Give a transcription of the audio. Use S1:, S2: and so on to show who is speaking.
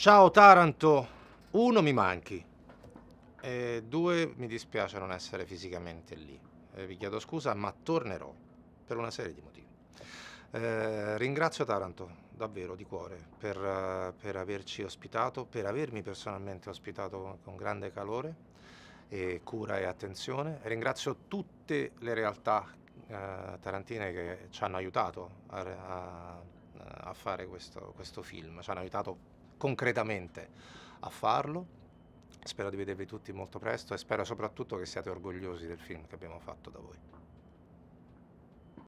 S1: Ciao Taranto,
S2: uno mi manchi e due mi dispiace non essere fisicamente lì. Eh, vi chiedo scusa, ma tornerò per una serie di motivi. Eh, ringrazio Taranto davvero di cuore per, per, averci ospitato, per avermi personalmente ospitato con grande calore, e cura e attenzione. Ringrazio tutte le realtà uh, tarantine che ci hanno aiutato a, a, a fare questo, questo film, ci hanno aiutato concretamente a farlo. Spero di vedervi tutti molto presto e spero soprattutto che siate orgogliosi del film che abbiamo fatto da voi.